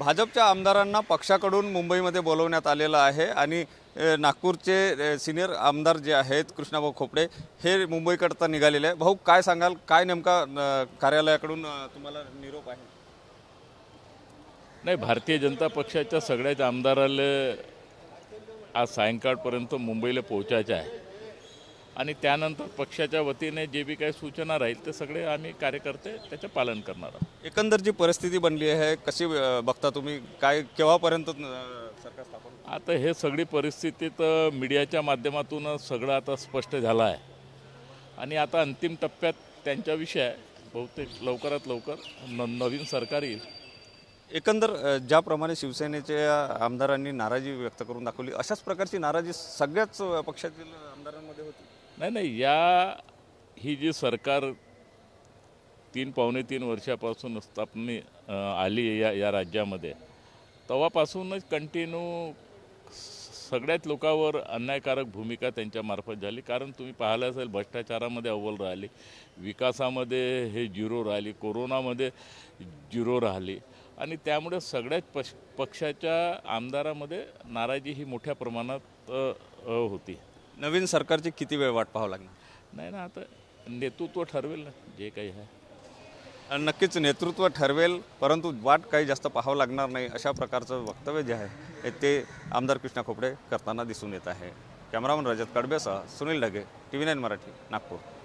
भाजपच्या आमदारांना पक्षाकडून मुंबईमध्ये बोलवण्यात आलेलं आहे आणि नागपूरचे सिनियर आमदार जे आहेत कृष्णाभाऊ खोपडे हे मुंबईकडता निघालेले आहे भाऊ काय सांगाल काय नेमका कार्यालयाकडून तुम्हाला निरोप आहे नाही भारतीय जनता पक्षाच्या सगळ्याच आमदाराला आज सायंकाळपर्यंत मुंबईला पोहोचायचं आहे आणि त्यानंतर पक्षाच्या वतीने जे बी काही सूचना राहील ते सगळे आम्ही कार्यकर्ते त्याचं पालन करणार आहोत एकंदर जी परिस्थिती बनली आहे कशी बघता तुम्ही काय केव्हापर्यंत सरकार स्थापन आता हे सगळी परिस्थिती तर मीडियाच्या माध्यमातून सगळं आता स्पष्ट झालं आहे आणि आता अंतिम टप्प्यात त्यांच्याविषयी बहुतेक लवकरात लवकर न नवीन सरकार येईल एकंदर ज्याप्रमाणे शिवसेनेच्या आमदारांनी नाराजी व्यक्त करून दाखवली अशाच प्रकारची नाराजी सगळ्याच पक्षातील आमदारांमध्ये होती नाही नाही या ही जी सरकार तीन पावणे तीन वर्षापासून स्थापने आली या या राज्यामध्ये तेव्हापासूनच कंटिन्यू सगळ्यात लोकांवर अन्यायकारक भूमिका त्यांच्यामार्फत झाली कारण तुम्ही पाहिलं असेल भ्रष्टाचारामध्ये अव्वल राहिली विकासामध्ये हे झिरो राहिली कोरोनामध्ये झिरो राहिली आणि त्यामुळे सगळ्याच पक्ष पक्षाच्या आमदारामध्ये नाराजी ही मोठ्या प्रमाणात होती नवीन सरकारची किती वेळ वाट पाहावं लागणार नाही ना आता नेतृत्व ठरवेल ना जे काही आहे नक्कीच नेतृत्व ठरवेल परंतु वाट काही जास्त पाहावं लागणार नाही अशा प्रकारचं वक्तव्य जे आहे ते आमदार कृष्णा खोपडे करताना दिसून येत आहे कॅमेरामन रजत कडबेसह Sunil Dhage T V nine Marathi Nagpur